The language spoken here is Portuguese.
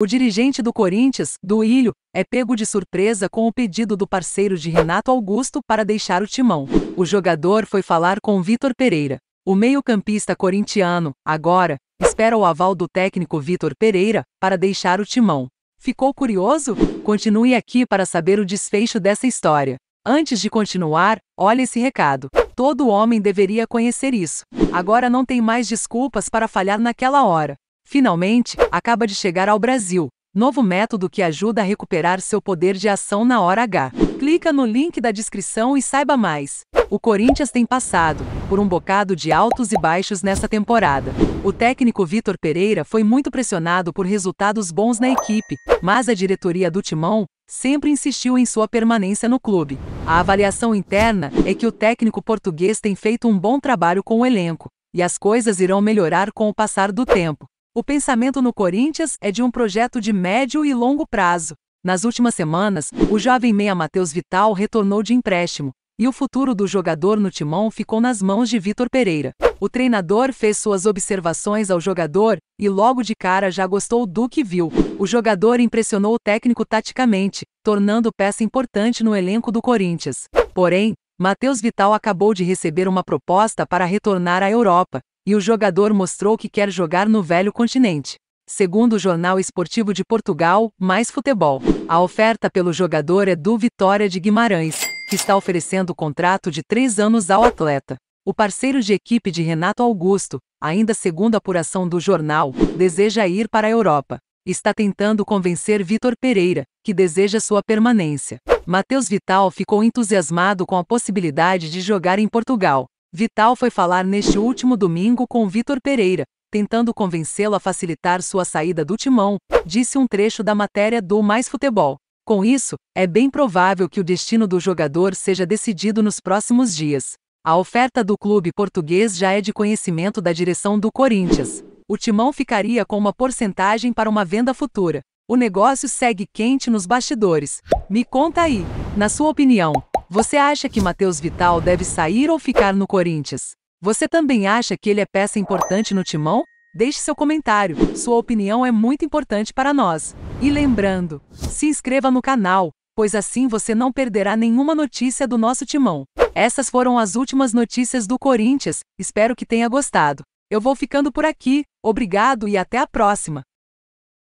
O dirigente do Corinthians, do Ilho, é pego de surpresa com o pedido do parceiro de Renato Augusto para deixar o timão. O jogador foi falar com Vitor Pereira. O meio-campista corintiano, agora, espera o aval do técnico Vitor Pereira para deixar o timão. Ficou curioso? Continue aqui para saber o desfecho dessa história. Antes de continuar, olhe esse recado. Todo homem deveria conhecer isso. Agora não tem mais desculpas para falhar naquela hora finalmente, acaba de chegar ao Brasil. Novo método que ajuda a recuperar seu poder de ação na hora H. Clica no link da descrição e saiba mais. O Corinthians tem passado por um bocado de altos e baixos nessa temporada. O técnico Vitor Pereira foi muito pressionado por resultados bons na equipe, mas a diretoria do Timão sempre insistiu em sua permanência no clube. A avaliação interna é que o técnico português tem feito um bom trabalho com o elenco, e as coisas irão melhorar com o passar do tempo. O pensamento no Corinthians é de um projeto de médio e longo prazo. Nas últimas semanas, o jovem meia Matheus Vital retornou de empréstimo, e o futuro do jogador no timão ficou nas mãos de Vitor Pereira. O treinador fez suas observações ao jogador e logo de cara já gostou do que viu. O jogador impressionou o técnico taticamente, tornando peça importante no elenco do Corinthians. Porém, Matheus Vital acabou de receber uma proposta para retornar à Europa, e o jogador mostrou que quer jogar no velho continente. Segundo o Jornal Esportivo de Portugal, mais futebol. A oferta pelo jogador é do Vitória de Guimarães, que está oferecendo contrato de três anos ao atleta. O parceiro de equipe de Renato Augusto, ainda segundo a apuração do jornal, deseja ir para a Europa. Está tentando convencer Vitor Pereira, que deseja sua permanência. Matheus Vital ficou entusiasmado com a possibilidade de jogar em Portugal, Vital foi falar neste último domingo com Vitor Pereira, tentando convencê-lo a facilitar sua saída do timão, disse um trecho da matéria do Mais Futebol. Com isso, é bem provável que o destino do jogador seja decidido nos próximos dias. A oferta do clube português já é de conhecimento da direção do Corinthians. O timão ficaria com uma porcentagem para uma venda futura. O negócio segue quente nos bastidores. Me conta aí, na sua opinião, você acha que Matheus Vital deve sair ou ficar no Corinthians? Você também acha que ele é peça importante no timão? Deixe seu comentário, sua opinião é muito importante para nós. E lembrando, se inscreva no canal, pois assim você não perderá nenhuma notícia do nosso timão. Essas foram as últimas notícias do Corinthians, espero que tenha gostado. Eu vou ficando por aqui, obrigado e até a próxima!